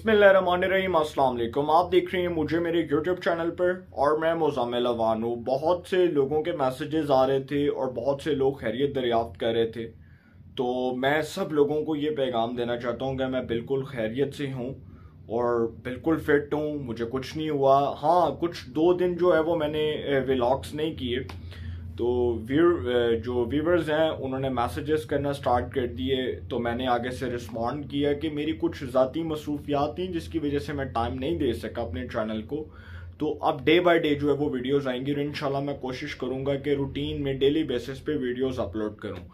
अस्सलाम वालेकुम आप देख रहे हैं मुझे मेरे यूट्यूब चैनल पर और मैं मोजामिल अवान हूँ बहुत से लोगों के मैसेजेस आ रहे थे और बहुत से लोग खैरियत दरियाफ्त कर रहे थे तो मैं सब लोगों को ये पैगाम देना चाहता हूँ कि मैं बिल्कुल खैरियत से हूँ और बिल्कुल फिट हूँ मुझे कुछ नहीं हुआ हाँ कुछ दो दिन जो है वो मैंने व्लाग्स नहीं किए तो व्यू uh, जो व्यूवर्स हैं उन्होंने मैसेजेस करना स्टार्ट कर दिए तो मैंने आगे से रिस्पॉन्ड किया कि मेरी कुछ ज़ाती मसरूफियात थी जिसकी वजह से मैं टाइम नहीं दे सका अपने चैनल को तो अब डे बाय डे जो है वो वीडियोस आएंगी और इंशाल्लाह मैं कोशिश करूँगा कि रूटीन में डेली बेसिस पे वीडियोस अपलोड करूँ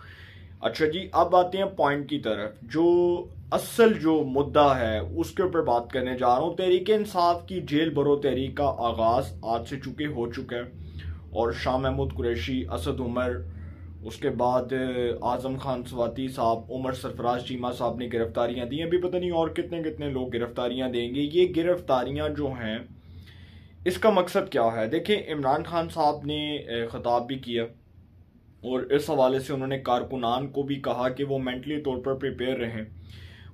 अच्छा जी अब आते हैं पॉइंट की तरफ जो असल जो मुद्दा है उसके ऊपर बात करने जा रहा हूँ तहरीक इंसाफ की जेल भरो तहरीक का आगाज़ आज से चुके हो चुका है और शाह महमूद कुरैशी असद उमर उसके बाद आज़म खान स्वाति साहब उमर सरफराज चीमा साहब ने गिरफ्तारियां दी अभी पता नहीं और कितने कितने लोग गिरफ्तारियां देंगे ये गिरफ्तारियां जो हैं इसका मकसद क्या है देखिए इमरान खान साहब ने ख़ताब भी किया और इस हवाले से उन्होंने कारकुनान को भी कहा कि वो मैंटली तौर पर प्रिपेयर रहें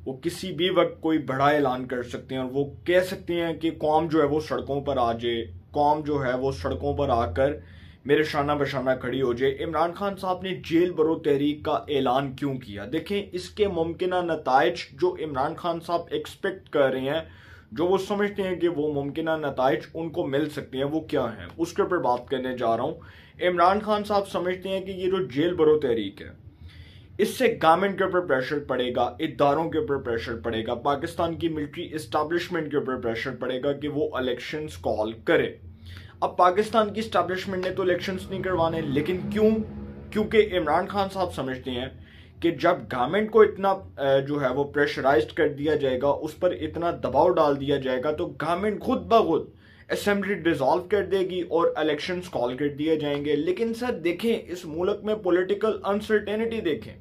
वो किसी भी वक्त कोई बड़ा ऐलान कर सकते हैं और वो कह सकते हैं कि कौम जो है वो सड़कों पर आ जाए कौम जो है वो सड़कों पर आकर मेरे शाना बशाना खड़ी हो जाए इमरान खान साहब ने जेल बरो तहरीक का ऐलान क्यों किया देखें इसके मुमकिन नतज जो इमरान खान साहब एक्सपेक्ट कर रहे हैं जो वो समझते हैं कि वो मुमकिन नतज उनको मिल सकते हैं वो क्या हैं उसके ऊपर बात करने जा रहा हूँ इमरान खान साहब समझते हैं कि ये जो जेल बरो तहरीक है इससे गवर्नमेंट के ऊपर प्रेशर पड़ेगा इदारों के ऊपर प्रेशर पड़ेगा पाकिस्तान की मिलिट्री इस्टेब्लिशमेंट के ऊपर प्रेशर पड़ेगा कि वो इलेक्शन कॉल करे अब पाकिस्तान की इस्टेब्लिशमेंट ने तो इलेक्शन नहीं करवाने लेकिन क्यों क्योंकि इमरान खान साहब समझते हैं कि जब गवर्नमेंट को इतना जो है वो प्रेशराइज कर दिया जाएगा उस पर इतना दबाव डाल दिया जाएगा तो गवर्नमेंट खुद ब खुद असम्बली डिजॉल्व कर देगी और इलेक्शंस कॉल कर दिए जाएंगे लेकिन सर देखें इस मुल्क में पॉलिटिकल अनसर्टेनिटी देखें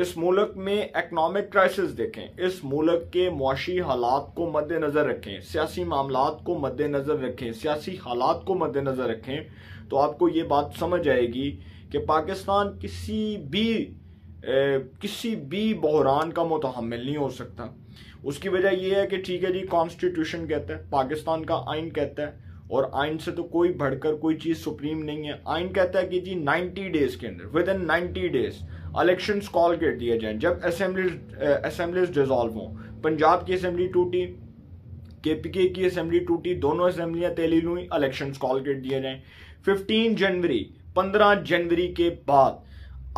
इस मुल्क में इकनॉमिक क्राइसिस देखें इस मुल्क के मुशी हालात को मद्देनज़र रखें सियासी मामला को मद्देनज़र रखें सियासी हालात को मद्देनज़र रखें तो आपको ये बात समझ आएगी कि पाकिस्तान किसी भी ए, किसी भी बहरान का मुतहमल नहीं हो सकता उसकी वजह यह है कि ठीक है जी कॉन्स्टिट्यूशन कहता है पाकिस्तान का आइन कहता है और आइन से तो कोई भड़कर कोई चीज़ सुप्रीम नहीं है आइन कहता है कि जी 90 डेज के अंदर within 90 days election call कर दिए जाएं जब असम्बलीज असम्बलीज डिजॉल्व हों पंजाब की असम्बली टूटी के पी के की असम्बली टूटी दोनों असम्बलियां तहलील हुई इलेक्शन कॉल कर दिए जाएं 15 जनवरी 15 जनवरी के बाद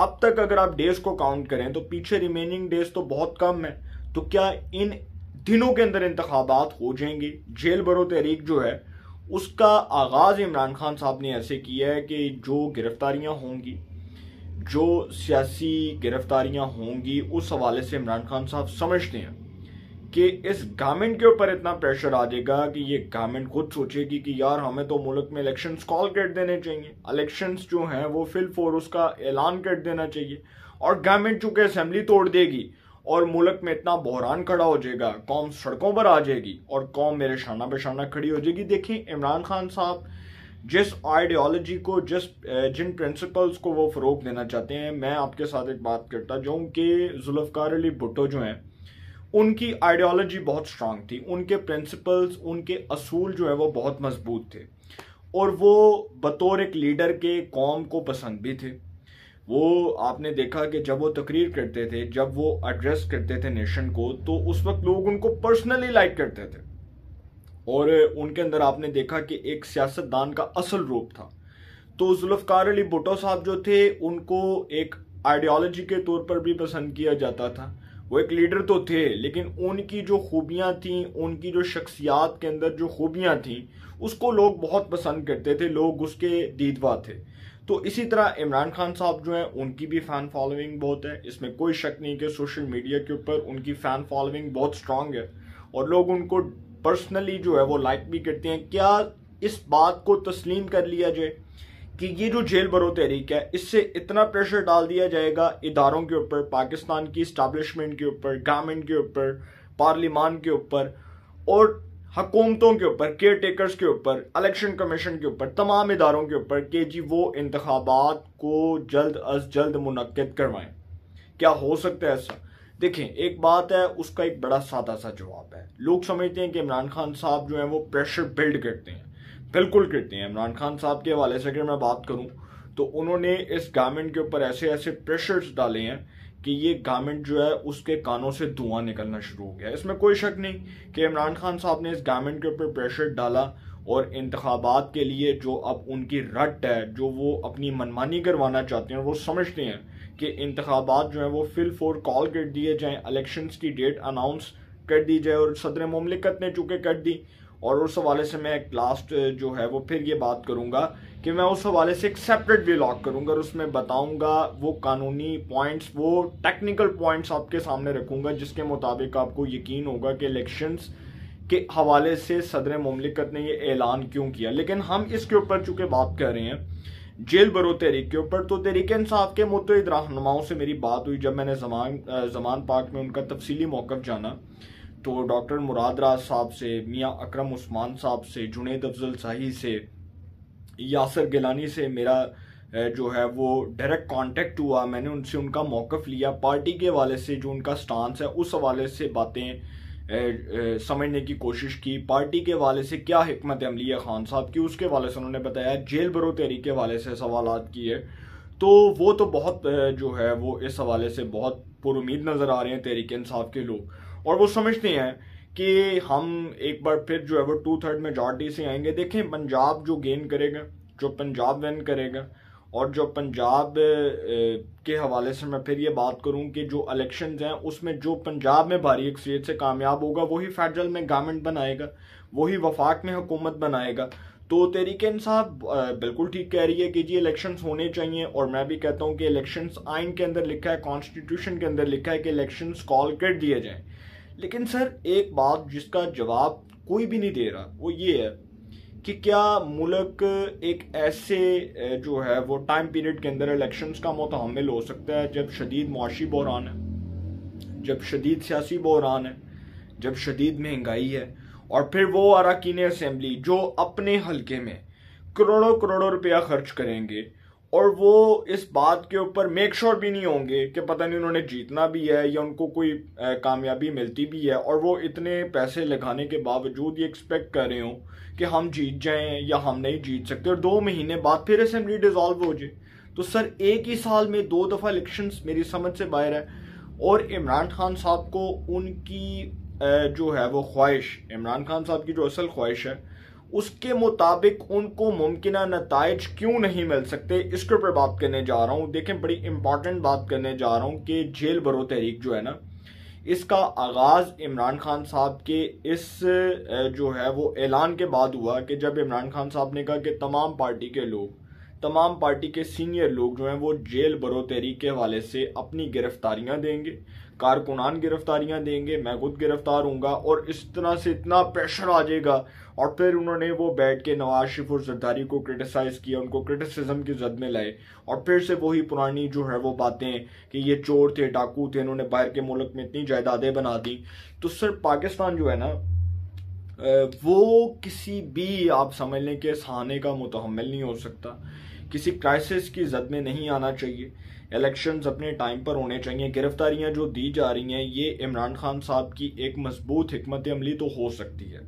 अब तक अगर आप डेज को काउंट करें तो पीछे रिमेनिंग डेज तो बहुत कम है तो क्या इन दिनों के अंदर इंतबात हो जाएंगे जेल भरो तहरीक जो है उसका आगाज इमरान खान साहब ने ऐसे किया है कि जो गिरफ्तारियां होंगी जो सियासी गिरफ्तारियां होंगी उस हवाले से इमरान खान साहब समझते हैं कि इस गवर्नमेंट के ऊपर इतना प्रेशर आ जाएगा कि ये गवर्नमेंट खुद सोचेगी कि यार हमें तो मुल्क में इलेक्शन कॉल कर देने चाहिए इलेक्शंस जो हैं वो फिल फोर उसका ऐलान कर देना चाहिए और गवर्नमेंट चूंकि असम्बली तोड़ देगी और मुल्क में इतना बहरान खड़ा हो जाएगा कौम सड़कों पर आ जाएगी और कौम मेरे शाना बेशाना खड़ी हो जाएगी देखिए इमरान खान साहब जिस आइडियोलॉजी को जिस जिन प्रिंसिपल्स को वो फ़रोग देना चाहते हैं मैं आपके साथ एक बात करता जाऊँ कि जुल्फ़कार अली भुट्टो जो हैं उनकी आइडियोलॉजी बहुत स्ट्रांग थी उनके प्रिंसिपल्स उनके असूल जो है वो बहुत मजबूत थे और वो बतौर एक लीडर के कौम को पसंद भी थे वो आपने देखा कि जब वो तकरीर करते थे जब वो एड्रेस करते थे नेशन को तो उस वक्त लोग उनको पर्सनली लाइक करते थे और उनके अंदर आपने देखा कि एक सियासतदान का असल रूप था तो जुल्फकार अली भुटो साहब जो थे उनको एक आइडियोलॉजी के तौर पर भी पसंद किया जाता था वो एक लीडर तो थे लेकिन उनकी जो खूबियाँ थीं उनकी जो शख्सियात के अंदर जो खूबियाँ थीं उसको लोग बहुत पसंद करते थे लोग उसके दीदवा थे तो इसी तरह इमरान खान साहब जो हैं उनकी भी फ़ैन फॉलोइंग बहुत है इसमें कोई शक नहीं कि सोशल मीडिया के ऊपर उनकी फ़ैन फॉलोइंग बहुत स्ट्रांग है और लोग उनको पर्सनली जो है वो लाइक भी करते हैं क्या इस बात को तस्लीम कर लिया जाए कि ये जो जेल भरो तहरीक है इससे इतना प्रेशर डाल दिया जाएगा इदारों के ऊपर पाकिस्तान की इस्टबलिशमेंट के ऊपर गवर्नमेंट के ऊपर पार्लिमान के ऊपर और हकूमतों के ऊपर केयर टेकर्स के ऊपर इलेक्शन कमीशन के ऊपर तमाम इदारों के ऊपर कि जी वो इंतबात को जल्द अज जल्द मुनद करवाएं क्या हो सकता है ऐसा देखें एक बात है उसका एक बड़ा सादा सा जवाब है लोग समझते हैं कि इमरान खान साहब जो है वो प्रेशर बिल्ड करते हैं बिल्कुल करते हैं इमरान खान साहब के हवाले से अगर मैं बात करूँ तो उन्होंने इस गारमेंट के ऊपर ऐसे ऐसे प्रेशर्स डाले हैं कि ये गवर्नमेंट जो है उसके कानों से धुआं निकलना शुरू हो गया इसमें कोई शक नहीं कि इमरान खान साहब ने इस गारमेंट के ऊपर प्रेशर डाला और इंतबात के लिए जो अब उनकी रट है जो वो अपनी मनमानी करवाना चाहते हैं वो समझते हैं कि इंतबात जो है वो फिल फोर कॉल कर दिए जाएँ अलेक्शन की डेट अनाउंस कर दी जाए और सदर ममलिकत ने चूँकि कर दी और उस हवाले से मैं एक लास्ट जो है वो फिर ये बात करूँगा कि मैं उस हवाले से एक सेपरेट लॉक करूँगा और उसमें बताऊँगा वो कानूनी पॉइंट्स वो टेक्निकल पॉइंट्स आपके सामने रखूँगा जिसके मुताबिक आपको यकीन होगा कि इलेक्शंस के हवाले से सदर ममलिकत ने यह ऐलान क्यों किया लेकिन हम इसके ऊपर चूंकि बात कर रहे हैं जेल बरो तहरीक के ऊपर तो तहरीक इंसाफ के मुतद रहनुमाओं से मेरी बात हुई जब मैंने जमान जमान पाक में उनका तफसीली मौकफ जाना तो डॉक्टर मुराद राज साहब से मियाँ अक्रम उस्मान साहब से जुनेद अफजल शाही से यासर गिलानी से मेरा जो है वो डायरेक्ट कांटेक्ट हुआ मैंने उनसे उनका मौकफ लिया पार्टी के हवाले से जो उनका स्टांस है उस हवाले से बातें समझने की कोशिश की पार्टी के वाले से क्या हमत अमली है खान साहब की उसके वाले से उन्होंने बताया जेल भरो तहरीक के वाले से सवाल किए तो वो तो बहुत जो है वो इस हवाले से बहुत पुरुद नज़र आ रहे हैं तहरीक इंसाफ के लोग और वो समझते हैं कि हम एक बार फिर जो है वो टू थर्ड मेजॉरिटी से आएंगे देखें पंजाब जो गेन करेगा जो पंजाब वेन करेगा और जो पंजाब के हवाले से मैं फिर ये बात करूं कि जो इलेक्शंस हैं उसमें जो पंजाब में भारी अक्सरियत से कामयाब होगा वही फेडरल में गवर्नमेंट बनाएगा वही वफाक में हुकूमत बनाएगा तो तरीके इंसाफ बिल्कुल ठीक कह रही है कि जी इलेक्शंस होने चाहिए और मैं भी कहता हूँ कि इलेक्शंस आइन के अंदर लिखा है कॉन्स्टिट्यूशन के अंदर लिखा है कि इलेक्शंस कॉल कर दिए जाएं लेकिन सर एक बात जिसका जवाब कोई भी नहीं दे रहा वो ये है कि क्या मुल्क एक ऐसे जो है वो टाइम पीरियड के अंदर इलेक्शंस का मुतहमल हो सकता है जब शदीद मुआशी बहरान है जब शदीद सियासी बहरान है जब शदीद महंगाई है और फिर वो अरकान असम्बली जो अपने हलके में करोड़ों करोड़ों रुपया खर्च करेंगे और वो इस बात के ऊपर मेक श्योर भी नहीं होंगे कि पता नहीं उन्होंने जीतना भी है या उनको कोई कामयाबी मिलती भी है और वो इतने पैसे लगाने के बावजूद ये एक्सपेक्ट कर रहे हों कि हम जीत जाएं या हम नहीं जीत सकते और दो महीने बाद फिर असम्बली डिजॉल्व हो जाए तो सर एक ही साल में दो दफ़ा इलेक्शन मेरी समझ से बाहर है और इमरान खान साहब को उनकी जो है वो ख्वाहिश इमरान खान साहब की जो असल ख्वाहिश है उसके मुताबिक उनको मुमकिन नतज क्यों नहीं मिल सकते इसके ऊपर बात करने जा रहा हूँ देखें बड़ी इंपॉर्टेंट बात करने जा रहा हूँ कि जेल भरो तहरीक जो है ना इसका आगाज़ इमरान खान साहब के इस जो है वो ऐलान के बाद हुआ कि जब इमरान खान साहब ने कहा कि तमाम पार्टी के लोग तमाम पार्टी के सीनियर लोग जो हैं वो जेल बरो तहरीक के हवाले से अपनी गिरफ्तारियां देंगे कारकुनान गिरफ्तारियां देंगे मैं खुद गिरफ्तार हूँ और इस तरह से इतना प्रेशर आ जाएगा और फिर उन्होंने वो बैठ के नवाज शरीफ और जरदारी को क्रिटिसाइज़ किया उनको क्रिटिसिज्म की जद में लाए और फिर से वही पुरानी जो है वो बातें कि ये चोर थे डाकू थे उन्होंने बाहर के मुल्क में इतनी जायदादें बना दी तो सिर्फ पाकिस्तान जो है ना वो किसी भी आप समझ लें कि सहाने का मुतहमल नहीं हो सकता किसी क्राइसिस की जद में नहीं आना चाहिए इलेक्शंस अपने टाइम पर होने चाहिए गिरफ्तारियां जो दी जा रही हैं ये इमरान खान साहब की एक मजबूत हमत अमली तो हो सकती है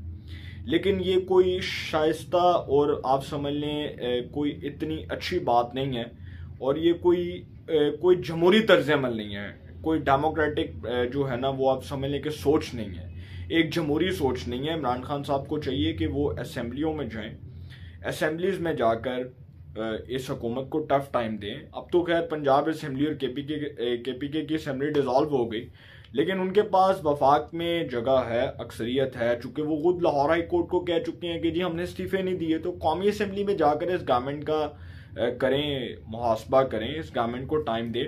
लेकिन ये कोई शाइस्ता और आप समझ लें कोई इतनी अच्छी बात नहीं है और ये कोई कोई जमहूरी तर्ज अमल नहीं है कोई डेमोक्रेटिक जो है ना वो आप समझ लें कि सोच नहीं है एक जमहूरी सोच नहीं है इमरान खान साहब को चाहिए कि वो असम्बलियों में जाएं असम्बलीज़ में जाकर इस हकूमत को टफ टाइम दें अब तो खैर पंजाब असम्बली और के पी के पी के की असम्बली डिजॉल्व हो गई लेकिन उनके पास वफाक में जगह है अक्सरियत है चूंकि वो खुद लाहौर हाई कोर्ट को कह चुके हैं कि जी हमने इस्तीफ़े नहीं दिए तो कौमी असम्बली में जाकर इस गवर्नमेंट का करें मुहासबा करें इस गवर्नमेंट को टाइम दें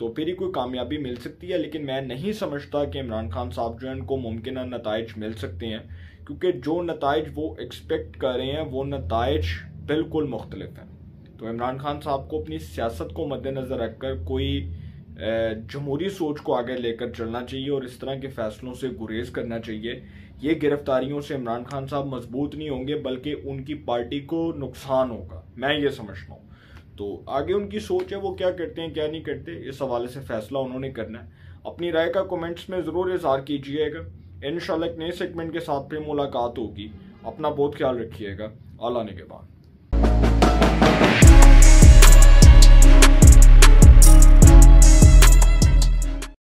तो फिर ही कोई कामयाबी मिल सकती है लेकिन मैं नहीं समझता कि इमरान खान साहब जो है उनको मुमकिन नतज मिल सकते हैं क्योंकि जो नतज वो एक्सपेक्ट कर रहे हैं वो नतज बिल्कुल मुख्तलिफ हैं तो इमरान खान साहब को अपनी सियासत को मद्देनज़र रखकर कोई जमहूरी सोच को आगे लेकर चलना चाहिए और इस तरह के फैसलों से गुरेज करना चाहिए ये गिरफ्तारियों से इमरान खान साहब मजबूत नहीं होंगे बल्कि उनकी पार्टी को नुकसान होगा मैं ये समझता हूँ तो आगे उनकी सोच है वो क्या करते हैं क्या नहीं करते इस हवाले से फैसला उन्होंने करना है अपनी राय का कमेंट्स में ज़रूर इजहार कीजिएगा इन एक नए सेगमेंट के साथ फिर मुलाकात होगी अपना बहुत ख्याल रखिएगा अल्लाह ने के बाद